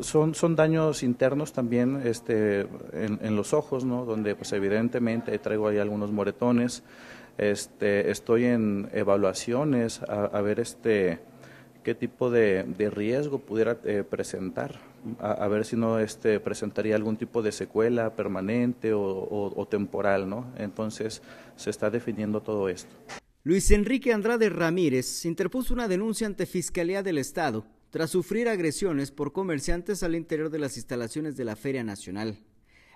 son, daños internos también este, en, los ojos, ¿no? donde pues evidentemente traigo ahí algunos moretones. Este, estoy en evaluaciones a, ver este, qué tipo de, riesgo pudiera eh, presentar, a, ver si no este, presentaría algún tipo de secuela permanente o, temporal. ¿no? Entonces se está definiendo todo esto. Luis Enrique Andrade Ramírez interpuso una denuncia ante Fiscalía del Estado tras sufrir agresiones por comerciantes al interior de las instalaciones de la Feria Nacional.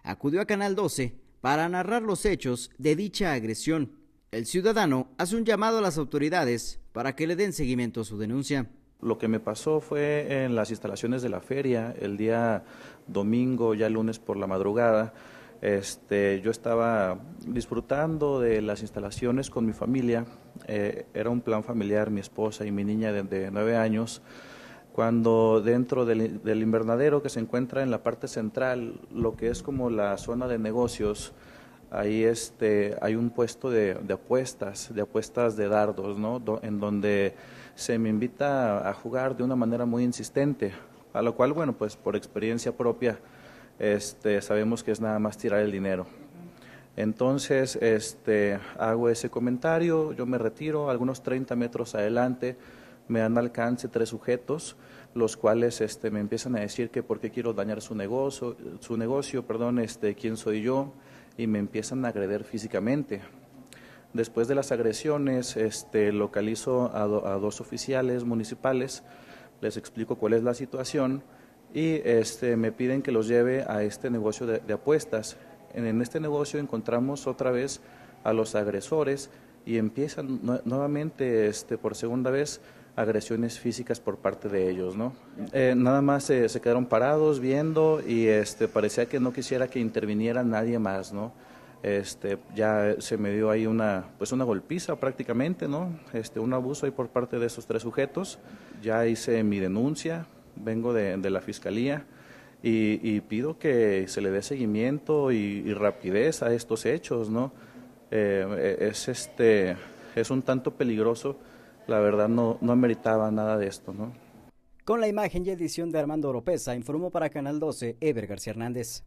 Acudió a Canal 12 para narrar los hechos de dicha agresión. El ciudadano hace un llamado a las autoridades para que le den seguimiento a su denuncia. Lo que me pasó fue en las instalaciones de la feria, el día domingo, ya lunes por la madrugada. Este, yo estaba disfrutando de las instalaciones con mi familia. Eh, era un plan familiar, mi esposa y mi niña de, de nueve años cuando dentro del, invernadero que se encuentra en la parte central, lo que es como la zona de negocios, ahí este, hay un puesto de, apuestas, de apuestas de dardos, ¿no? en donde se me invita a jugar de una manera muy insistente, a lo cual, bueno, pues por experiencia propia, este, sabemos que es nada más tirar el dinero. Entonces, este, hago ese comentario, yo me retiro algunos 30 metros adelante, me dan alcance tres sujetos, los cuales este, me empiezan a decir que por qué quiero dañar su negocio, su negocio, perdón, este, quién soy yo, y me empiezan a agredir físicamente. Después de las agresiones, este, localizo a, dos oficiales municipales, les explico cuál es la situación y este, me piden que los lleve a este negocio de, apuestas. En, en, este negocio encontramos otra vez a los agresores y empiezan nuevamente este, por segunda vez agresiones físicas por parte de ellos, ¿no? Eh, nada más eh, se quedaron parados viendo y este parecía que no quisiera que interviniera nadie más, ¿no? Este ya se me dio ahí una pues una golpiza prácticamente, ¿no? Este un abuso ahí por parte de esos tres sujetos. Ya hice mi denuncia, vengo de, la fiscalía. Y, pido que se le dé seguimiento y, rapidez a estos hechos, ¿no? Eh, e, es este es un tanto peligroso la verdad no, no meritaba nada de esto, ¿no? Con la imagen y edición de Armando Oropesa, informó para Canal 12 Ever García Hernández.